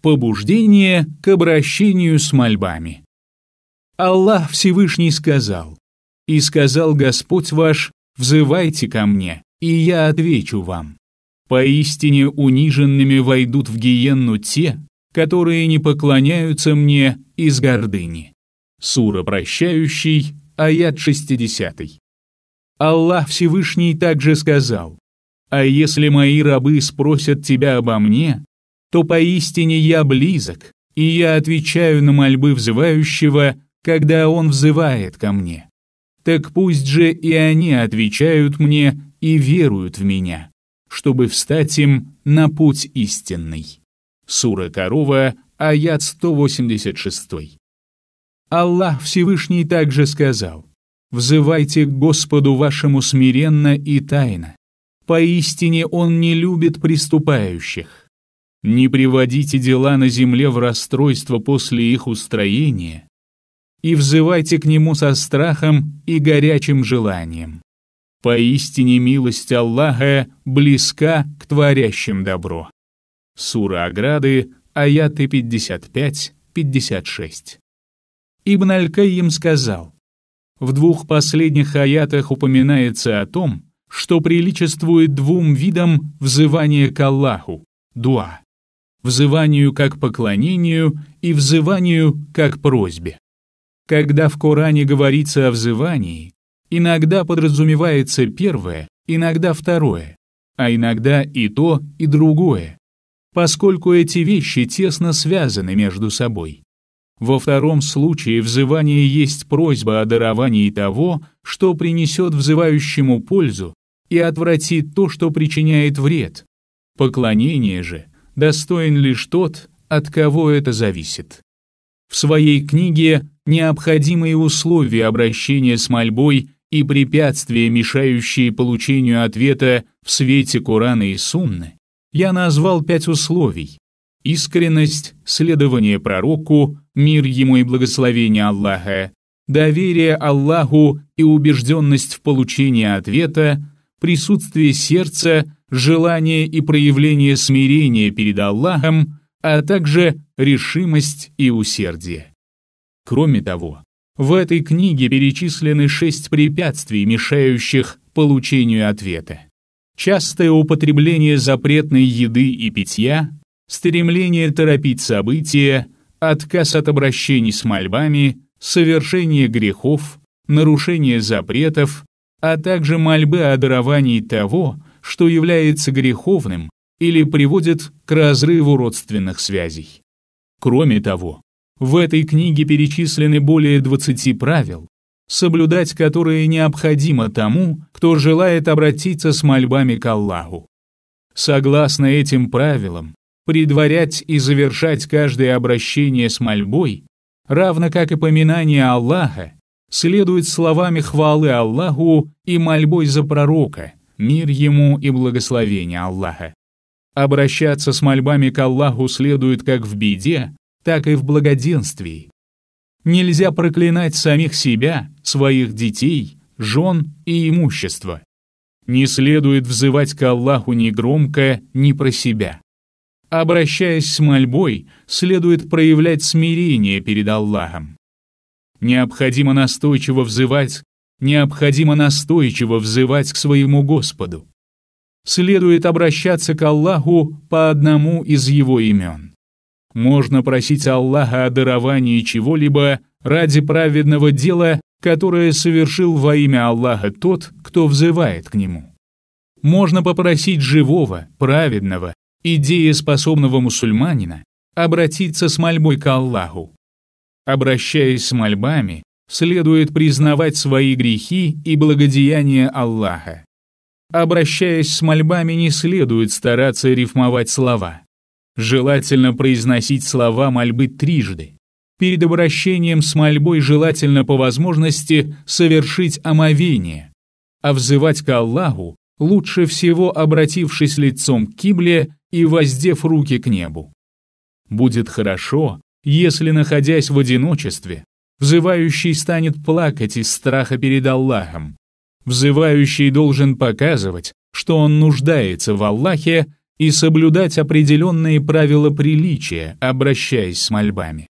Побуждение к обращению с мольбами. Аллах Всевышний сказал, «И сказал Господь ваш, взывайте ко мне, и я отвечу вам. Поистине униженными войдут в гиенну те, которые не поклоняются мне из гордыни». Сура прощающий, аят 60. Аллах Всевышний также сказал, «А если мои рабы спросят тебя обо мне, то поистине я близок, и я отвечаю на мольбы взывающего, когда он взывает ко мне. Так пусть же и они отвечают мне и веруют в меня, чтобы встать им на путь истинный. Сура Корова, аят 186. Аллах Всевышний также сказал, «Взывайте к Господу вашему смиренно и тайно. Поистине Он не любит приступающих». Не приводите дела на земле в расстройство после их устроения и взывайте к нему со страхом и горячим желанием. Поистине милость Аллаха близка к творящим добро. Сура Ограды, аяты 55-56. Ибн Аль-Каим сказал, в двух последних аятах упоминается о том, что приличествует двум видам взывания к Аллаху – дуа взыванию как поклонению и взыванию как просьбе. Когда в Коране говорится о взывании, иногда подразумевается первое, иногда второе, а иногда и то, и другое, поскольку эти вещи тесно связаны между собой. Во втором случае взывание есть просьба о даровании того, что принесет взывающему пользу и отвратит то, что причиняет вред. Поклонение же достоин лишь тот, от кого это зависит. В своей книге «Необходимые условия обращения с мольбой» и препятствия, мешающие получению ответа в свете Корана и Сунны, я назвал пять условий. Искренность, следование пророку, мир ему и благословение Аллаха, доверие Аллаху и убежденность в получении ответа, присутствие сердца, желание и проявление смирения перед Аллахом, а также решимость и усердие. Кроме того, в этой книге перечислены шесть препятствий, мешающих получению ответа. Частое употребление запретной еды и питья, стремление торопить события, отказ от обращений с мольбами, совершение грехов, нарушение запретов, а также мольбы о даровании того, что является греховным или приводит к разрыву родственных связей. Кроме того, в этой книге перечислены более 20 правил, соблюдать которые необходимо тому, кто желает обратиться с мольбами к Аллаху. Согласно этим правилам, предварять и завершать каждое обращение с мольбой, равно как и поминание Аллаха, следует словами хвалы Аллаху и мольбой за пророка, мир ему и благословение Аллаха. Обращаться с мольбами к Аллаху следует как в беде, так и в благоденствии. Нельзя проклинать самих себя, своих детей, жен и имущество. Не следует взывать к Аллаху ни громко, ни про себя. Обращаясь с мольбой, следует проявлять смирение перед Аллахом. Необходимо настойчиво взывать, необходимо настойчиво взывать к своему Господу. Следует обращаться к Аллаху по одному из его имен. Можно просить Аллаха о даровании чего-либо ради праведного дела, которое совершил во имя Аллаха тот, кто взывает к нему. Можно попросить живого, праведного и дееспособного мусульманина обратиться с мольбой к Аллаху, Обращаясь с мольбами, следует признавать свои грехи и благодеяния Аллаха. Обращаясь с мольбами, не следует стараться рифмовать слова. Желательно произносить слова мольбы трижды. Перед обращением с мольбой желательно по возможности совершить омовение. А взывать к Аллаху лучше всего обратившись лицом к кибле и воздев руки к небу. Будет хорошо, если, находясь в одиночестве, взывающий станет плакать из страха перед Аллахом. Взывающий должен показывать, что он нуждается в Аллахе и соблюдать определенные правила приличия, обращаясь с мольбами.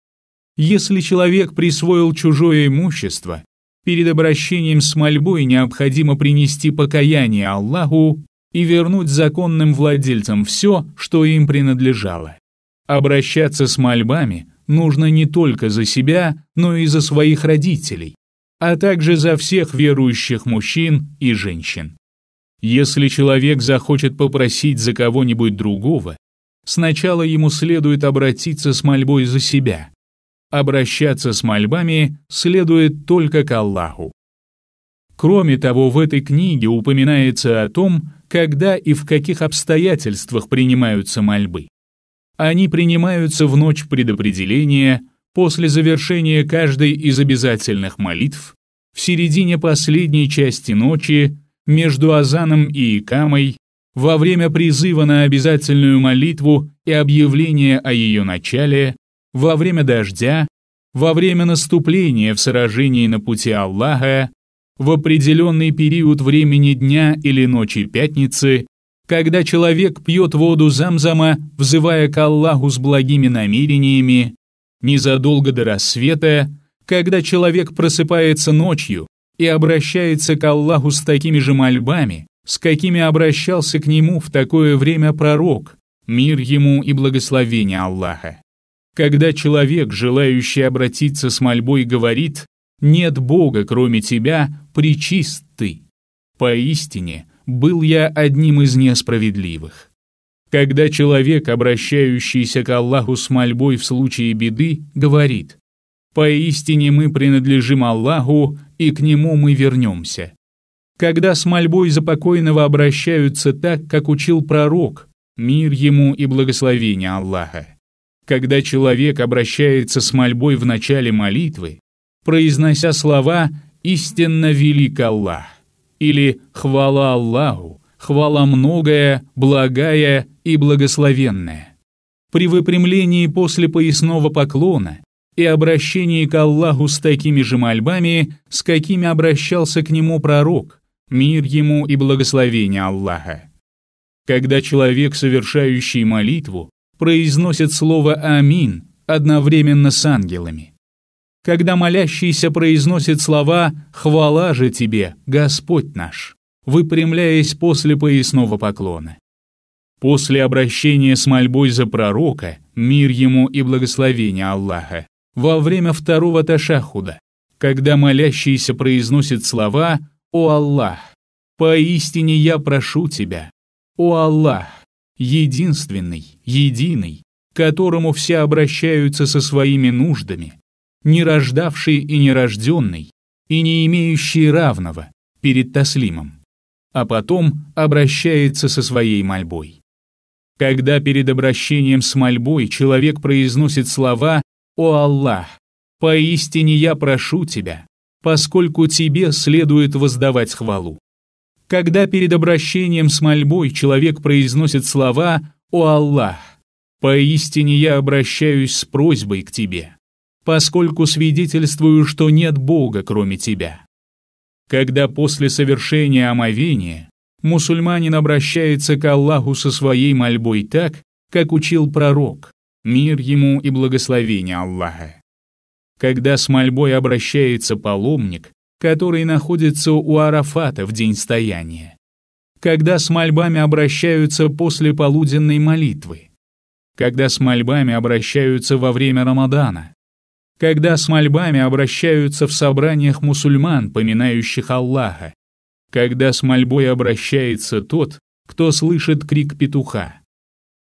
Если человек присвоил чужое имущество, перед обращением с мольбой необходимо принести покаяние Аллаху и вернуть законным владельцам все, что им принадлежало. Обращаться с мольбами – нужно не только за себя, но и за своих родителей, а также за всех верующих мужчин и женщин. Если человек захочет попросить за кого-нибудь другого, сначала ему следует обратиться с мольбой за себя. Обращаться с мольбами следует только к Аллаху. Кроме того, в этой книге упоминается о том, когда и в каких обстоятельствах принимаются мольбы. Они принимаются в ночь предопределения, после завершения каждой из обязательных молитв, в середине последней части ночи, между азаном и икамой, во время призыва на обязательную молитву и объявления о ее начале, во время дождя, во время наступления в сражении на пути Аллаха, в определенный период времени дня или ночи пятницы, когда человек пьет воду замзама, взывая к Аллаху с благими намерениями, незадолго до рассвета, когда человек просыпается ночью и обращается к Аллаху с такими же мольбами, с какими обращался к нему в такое время пророк, мир ему и благословение Аллаха. Когда человек, желающий обратиться с мольбой, говорит «Нет Бога, кроме тебя, причист ты». Поистине – был я одним из несправедливых. Когда человек, обращающийся к Аллаху с мольбой в случае беды, говорит «Поистине мы принадлежим Аллаху, и к Нему мы вернемся». Когда с мольбой за покойного обращаются так, как учил пророк, мир ему и благословение Аллаха. Когда человек обращается с мольбой в начале молитвы, произнося слова «Истинно велик Аллах», или «Хвала Аллаху», «Хвала многое, благая и благословенная». При выпрямлении после поясного поклона и обращении к Аллаху с такими же мольбами, с какими обращался к нему пророк, мир ему и благословение Аллаха. Когда человек, совершающий молитву, произносит слово «Амин» одновременно с ангелами – когда молящийся произносит слова «Хвала же тебе, Господь наш», выпрямляясь после поясного поклона. После обращения с мольбой за пророка, мир ему и благословение Аллаха, во время второго ташахуда, когда молящийся произносит слова «О Аллах, поистине я прошу тебя, о Аллах, единственный, единый, которому все обращаются со своими нуждами, не рождавший и нерожденный, и не имеющий равного перед Таслимом, а потом обращается со своей мольбой. Когда перед обращением с мольбой человек произносит слова «О Аллах, поистине я прошу Тебя, поскольку Тебе следует воздавать хвалу». Когда перед обращением с мольбой человек произносит слова «О Аллах, поистине я обращаюсь с просьбой к Тебе, поскольку свидетельствую, что нет Бога, кроме тебя». Когда после совершения омовения мусульманин обращается к Аллаху со своей мольбой так, как учил пророк, мир ему и благословение Аллаха. Когда с мольбой обращается паломник, который находится у Арафата в день стояния. Когда с мольбами обращаются после полуденной молитвы. Когда с мольбами обращаются во время Рамадана когда с мольбами обращаются в собраниях мусульман, поминающих Аллаха, когда с мольбой обращается тот, кто слышит крик петуха,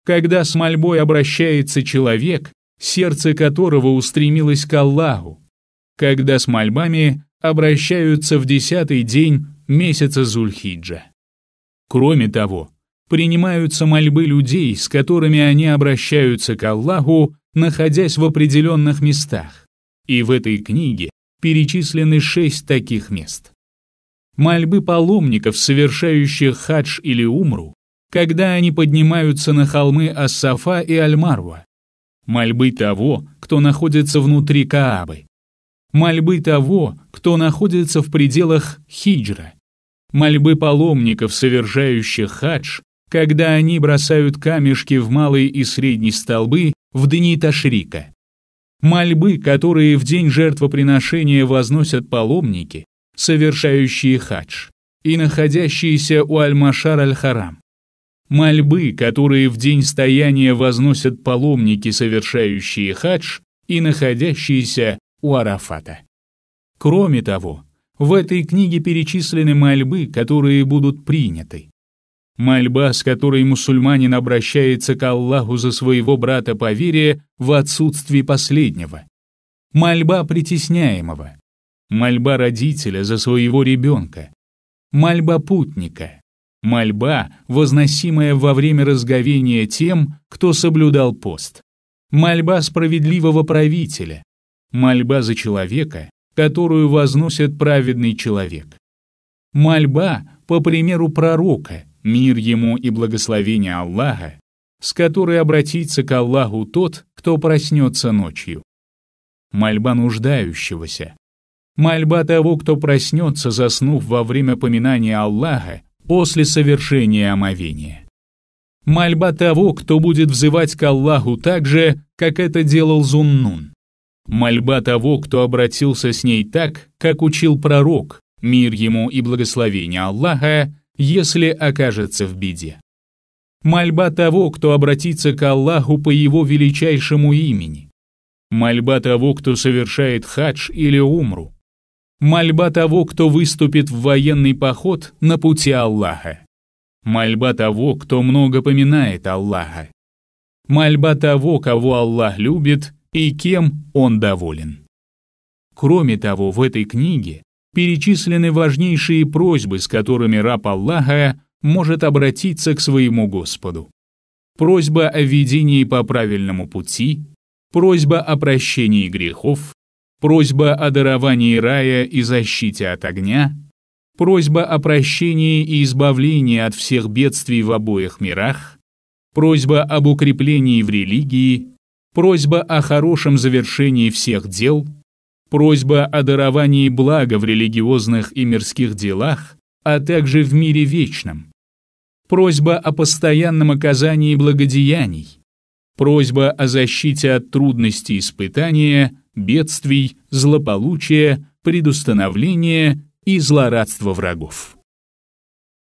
когда с мольбой обращается человек, сердце которого устремилось к Аллаху, когда с мольбами обращаются в десятый день месяца Зульхиджа. Кроме того, принимаются мольбы людей, с которыми они обращаются к Аллаху находясь в определенных местах. И в этой книге перечислены шесть таких мест. Мольбы паломников, совершающих хадж или умру, когда они поднимаются на холмы Ассафа и альмарва, Мольбы того, кто находится внутри Каабы. Мольбы того, кто находится в пределах хиджра. Мольбы паломников, совершающих хадж когда они бросают камешки в малые и средние столбы в дни Ташрика. Мольбы, которые в день жертвоприношения возносят паломники, совершающие хадж, и находящиеся у Аль-Машар Аль-Харам. Мольбы, которые в день стояния возносят паломники, совершающие хадж, и находящиеся у Арафата. Кроме того, в этой книге перечислены мольбы, которые будут приняты. Мольба, с которой мусульманин обращается к Аллаху за своего брата по вере в отсутствии последнего. Мольба притесняемого. Мольба родителя за своего ребенка. Мольба путника. Мольба, возносимая во время разговения тем, кто соблюдал пост. Мольба справедливого правителя. Мольба за человека, которую возносит праведный человек. Мольба, по примеру пророка, мир ему и благословение Аллаха, с которой обратится к Аллаху тот, кто проснется ночью. Мольба нуждающегося. Мольба того, кто проснется, заснув во время поминания Аллаха после совершения омовения. Мольба того, кто будет взывать к Аллаху так же, как это делал Зуннун. Мольба того, кто обратился с ней так, как учил пророк, мир ему и благословение Аллаха, если окажется в беде. Мольба того, кто обратится к Аллаху по его величайшему имени. Мольба того, кто совершает хадж или умру. Мольба того, кто выступит в военный поход на пути Аллаха. Мольба того, кто много поминает Аллаха. Мольба того, кого Аллах любит и кем он доволен. Кроме того, в этой книге перечислены важнейшие просьбы, с которыми раб Аллаха может обратиться к своему Господу. Просьба о ведении по правильному пути, просьба о прощении грехов, просьба о даровании рая и защите от огня, просьба о прощении и избавлении от всех бедствий в обоих мирах, просьба об укреплении в религии, просьба о хорошем завершении всех дел – Просьба о даровании блага в религиозных и мирских делах, а также в мире вечном. Просьба о постоянном оказании благодеяний. Просьба о защите от трудностей испытания, бедствий, злополучия, предустановления и злорадства врагов.